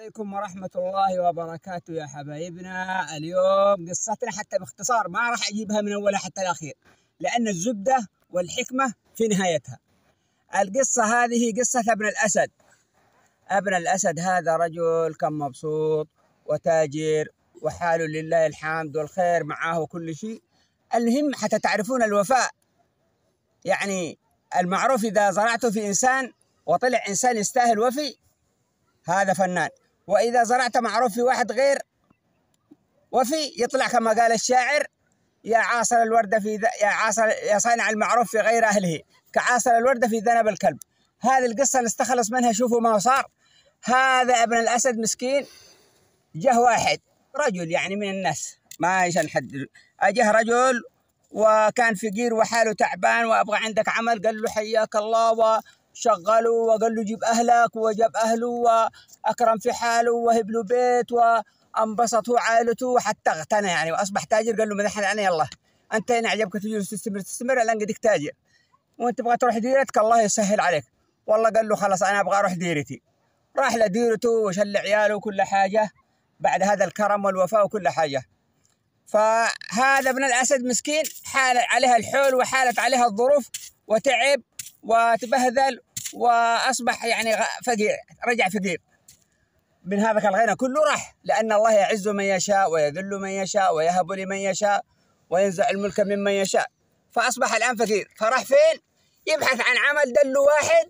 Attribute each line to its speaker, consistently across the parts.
Speaker 1: عليكم ورحمة الله وبركاته يا حبايبنا اليوم قصتنا حتى باختصار ما راح أجيبها من أولها حتى الأخير لأن الزبدة والحكمة في نهايتها القصة هذه قصة ابن الأسد ابن الأسد هذا رجل كان مبسوط وتاجر وحاله لله الحمد والخير معاه وكل شيء المهم حتى تعرفون الوفاء يعني المعروف إذا زرعته في إنسان وطلع إنسان يستاهل وفي هذا فنان وإذا زرعت معروف في واحد غير وفي يطلع كما قال الشاعر يا عاصر الوردة في يا عاصر يا صانع المعروف في غير أهله كعاصر الوردة في ذنب الكلب هذه القصة اللي استخلص منها شوفوا ما صار هذا ابن الأسد مسكين جه واحد رجل يعني من الناس ما ايش نحدد أجه رجل وكان فقير وحاله تعبان وأبغى عندك عمل قال له حياك الله و... شغله وقال له جيب أهلك وجاب أهله وأكرم في حاله وهب له بيت وانبسط هو عائلته حتى اغتنى يعني وأصبح تاجر قال له مدحنا أنا يلا أنت إن عجبك تجي تستمر تستمر الآن قدك تاجر وأنت تبغى تروح ديرتك الله يسهل عليك والله قال له خلاص أنا أبغى أروح ديرتي راح لديرته وشل عياله وكل حاجة بعد هذا الكرم والوفاء وكل حاجة فهذا ابن الأسد مسكين حالت عليها الحول وحالت عليها الظروف وتعب وتبهذل واصبح يعني فقير رجع فقير من هذاك الغنى كله راح لان الله يعز من يشاء ويذل من يشاء ويهب لمن يشاء وينزع الملك ممن يشاء فاصبح الان فقير فراح فين؟ يبحث عن عمل دل واحد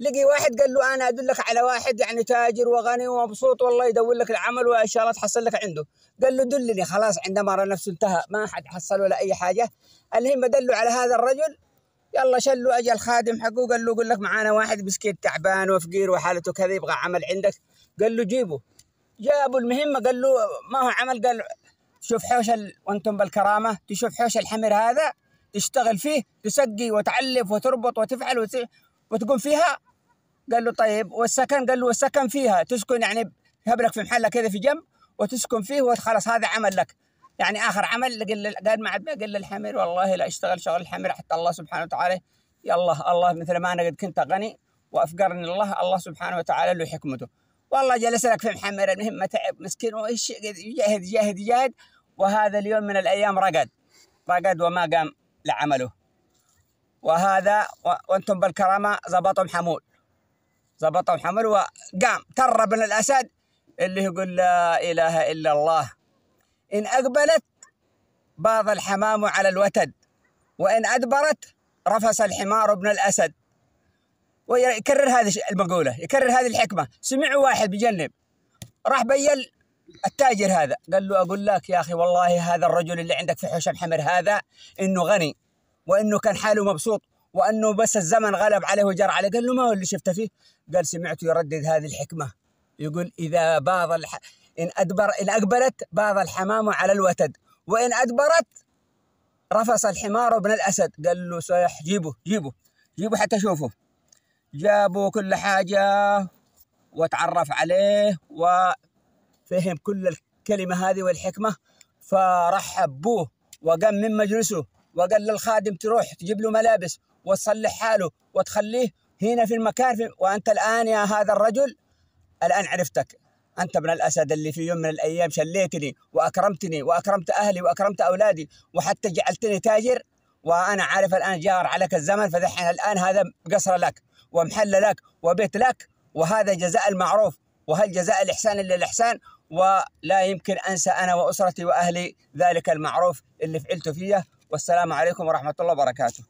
Speaker 1: لقي واحد قال له انا ادلك على واحد يعني تاجر وغني ومبسوط والله يدور لك العمل وان شاء الله تحصل لك عنده قال له دلني خلاص عندما راى نفسه انتهى ما حد حصل ولا اي حاجه المهم دله على هذا الرجل يلا شلوا اجى الخادم حقه قال له قول لك معانا واحد مسكين تعبان وفقير وحالته كذا يبغى عمل عندك قال له جيبه جابوا المهمه قال له ما هو عمل قال شوف حوش ال... وانتم بالكرامه تشوف حوش الحمر هذا تشتغل فيه تسقي وتعلف وتربط وتفعل وت... وتقوم فيها قال له طيب والسكن قال له والسكن فيها تسكن يعني هبلك في محله كذا في جنب وتسكن فيه وخلاص هذا عمل لك يعني اخر عمل قال قال مع قال للحمير والله لا اشتغل شغل الحمير حتى الله سبحانه وتعالى يلا الله مثل ما انا قد كنت غني وافقرني الله الله سبحانه وتعالى له حكمته والله جلس لك في محمر المهم ما تعب مسكين وايش يجاهد يجاهد يجاهد وهذا اليوم من الايام رقد رقد وما قام لعمله وهذا وانتم بالكرامه زبطهم حمول زبطهم حمول وقام ترب من الاسد اللي يقول لا اله الا الله إن أقبلت باض الحمام على الوتد وإن أدبرت رفس الحمار ابن الأسد ويكرر هذه المقولة يكرر هذه الحكمة سمعوا واحد بجنب راح بين التاجر هذا قال له أقول لك يا أخي والله هذا الرجل اللي عندك في حوش الحمر هذا إنه غني وإنه كان حاله مبسوط وانه بس الزمن غلب عليه وجر عليه قال له ما هو اللي شفته فيه؟ قال سمعته يردد هذه الحكمه يقول اذا باض الح... إن, أدبر إن أقبلت باض الحمام على الوتد وإن أدبرت رفص الحمار ابن الأسد قال له صح جيبه جيبه جيبه حتى شوفه جابوا كل حاجة وتعرف عليه وفهم كل الكلمة هذه والحكمة فرحب به وقام من مجلسه وقال للخادم تروح تجيب له ملابس وتصلح حاله وتخليه هنا في المكان في وأنت الآن يا هذا الرجل الآن عرفتك أنت ابن الأسد اللي في يوم من الأيام شليتني وأكرمتني وأكرمت أهلي وأكرمت أولادي وحتى جعلتني تاجر وأنا عارف الآن جار عليك الزمن فدحين الآن هذا قصر لك ومحل لك وبيت لك وهذا جزاء المعروف وهل جزاء الإحسان إلا الإحسان ولا يمكن أنسى أنا وأسرتي وأهلي ذلك المعروف اللي فعلته فيه والسلام عليكم ورحمة الله وبركاته